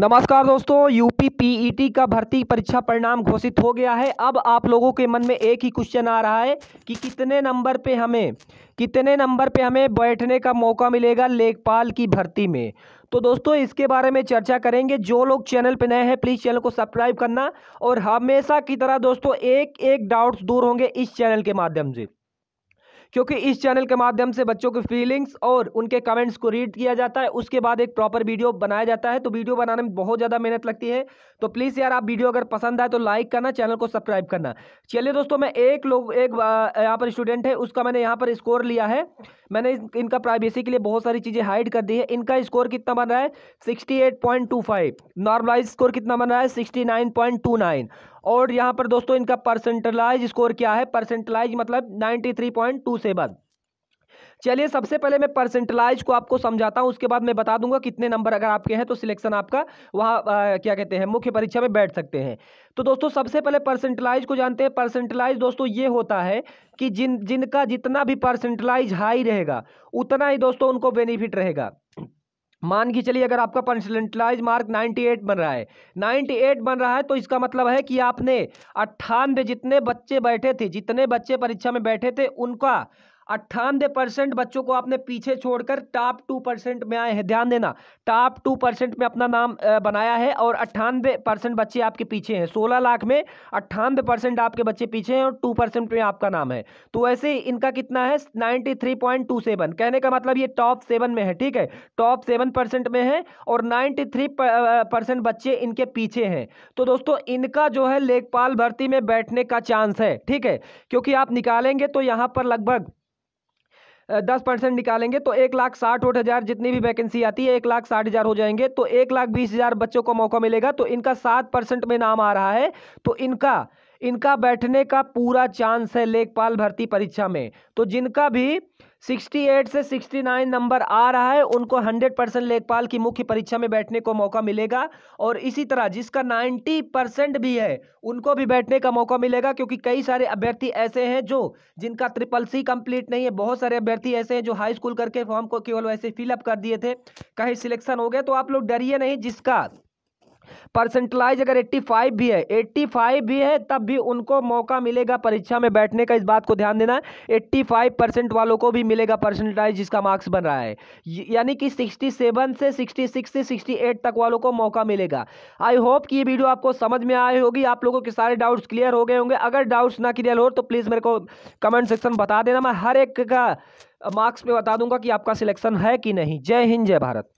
नमस्कार दोस्तों UP PET e का भर्ती परीक्षा परिणाम घोषित हो गया है अब आप लोगों के मन में एक ही क्वेश्चन आ रहा है कि कितने नंबर पे हमें कितने नंबर पे हमें बैठने का मौका मिलेगा लेखपाल की भर्ती में तो दोस्तों इसके बारे में चर्चा करेंगे जो लोग चैनल पर नए हैं प्लीज़ चैनल को सब्सक्राइब करना और हमेशा की तरह दोस्तों एक एक डाउट्स दूर होंगे इस चैनल के माध्यम से क्योंकि इस चैनल के माध्यम से बच्चों की फीलिंग्स और उनके कमेंट्स को रीड किया जाता है उसके बाद एक प्रॉपर वीडियो बनाया जाता है तो वीडियो बनाने में बहुत ज़्यादा मेहनत लगती है तो प्लीज़ यार आप वीडियो अगर पसंद आए तो लाइक करना चैनल को सब्सक्राइब करना चलिए दोस्तों मैं एक लोग एक यहाँ पर स्टूडेंट है उसका मैंने यहाँ पर स्कोर लिया है मैंने इनका प्राइवेसी के लिए बहुत सारी चीज़ें हाइड कर दी है इनका स्कोर कितना बन रहा है sixty eight point two five normalize score कितना बन रहा है sixty nine point two nine और यहाँ पर दोस्तों इनका परसेंटलाइज स्कोर क्या है परसेंटलाइज मतलब नाइन्टी थ्री पॉइंट टू उसके बाद चलिए सबसे पहले मैं परसेंटलाइज को आपको समझाता हूँ उसके बाद मैं बता दूंगा कितने नंबर अगर आपके हैं तो सिलेक्शन आपका वहाँ क्या कहते हैं मुख्य परीक्षा में बैठ सकते हैं तो दोस्तों सबसे पहले परसेंटलाइज को जानते हैं परसेंटलाइज दोस्तों ये होता है कि जिन जिनका जितना भी परसेंटलाइज हाई रहेगा उतना ही दोस्तों उनको बेनिफिट रहेगा मान के चलिए अगर आपका परसेंटलाइज मार्क 98 बन रहा है 98 बन रहा है तो इसका मतलब है कि आपने अट्ठानवे जितने बच्चे बैठे थे जितने बच्चे परीक्षा में बैठे थे उनका अट्ठानवे परसेंट बच्चों को आपने पीछे छोड़कर टॉप टू परसेंट में आए हैं ध्यान देना टॉप टू परसेंट में अपना नाम बनाया है और अट्ठानवे परसेंट बच्चे आपके पीछे हैं सोलह लाख में अट्ठानवे परसेंट आपके बच्चे पीछे हैं और टू परसेंट में आपका नाम है तो ऐसे इनका कितना है ninety three point two seven कहने का मतलब ये टॉप सेवन में है ठीक है टॉप सेवन परसेंट में है और नाइन्टी थ्री परसेंट बच्चे इनके पीछे हैं तो दोस्तों इनका जो है लेखपाल भर्ती में बैठने का चांस है ठीक है क्योंकि आप निकालेंगे तो यहाँ पर लगभग दस परसेंट निकालेंगे तो एक लाख साठ आठ हज़ार जितनी भी वैकेंसी आती है एक लाख साठ हज़ार हो जाएंगे तो एक लाख बीस हज़ार बच्चों को मौका मिलेगा तो इनका सात परसेंट में नाम आ रहा है तो इनका इनका बैठने का पूरा चांस है लेखपाल भर्ती परीक्षा में तो जिनका भी 68 से 69 नंबर आ रहा है उनको 100 परसेंट लेखपाल की मुख्य परीक्षा में बैठने को मौका मिलेगा और इसी तरह जिसका 90 परसेंट भी है उनको भी बैठने का मौका मिलेगा क्योंकि कई सारे अभ्यर्थी ऐसे हैं जो जिनका ट्रिपल सी कंप्लीट नहीं है बहुत सारे अभ्यर्थी ऐसे हैं जो हाई स्कूल करके फॉर्म को केवल वैसे फिलअप कर दिए थे कहीं सिलेक्शन हो गया तो आप लोग डरिए नहीं जिसका परसेंटलाइज अगर 85 भी है 85 भी है तब भी उनको मौका मिलेगा परीक्षा में बैठने का इस बात को ध्यान देना 85 परसेंट वालों को भी मिलेगा परसेंटलाइज जिसका मार्क्स बन रहा है यानी कि 67 से 66 से 68 तक वालों को मौका मिलेगा आई होप कि ये वीडियो आपको समझ में आई होगी आप लोगों के सारे डाउट्स क्लियर हो गए होंगे अगर डाउट्स ना क्लियर हो तो प्लीज़ मेरे को कमेंट सेक्शन बता देना मैं हर एक का मार्क्स पर बता दूंगा कि आपका सिलेक्शन है कि नहीं जय हिंद जय भारत